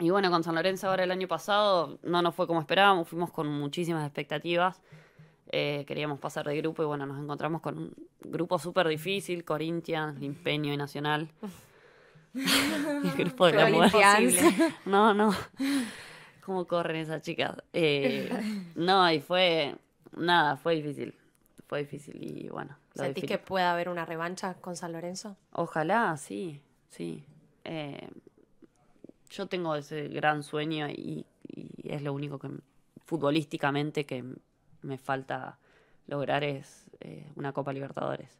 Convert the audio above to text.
Y bueno, con San Lorenzo ahora el año pasado no nos fue como esperábamos, fuimos con muchísimas expectativas. Eh, queríamos pasar de grupo y bueno, nos encontramos con un grupo súper difícil, Corinthians, limpeño y Nacional. el grupo de la No, no. ¿Cómo corren esas chicas? Eh, no, y fue, nada, fue difícil. Fue difícil y bueno. ¿Sentís que puede haber una revancha con San Lorenzo? Ojalá, sí, sí. Eh, yo tengo ese gran sueño y, es lo único que futbolísticamente que me falta lograr es eh, una Copa Libertadores.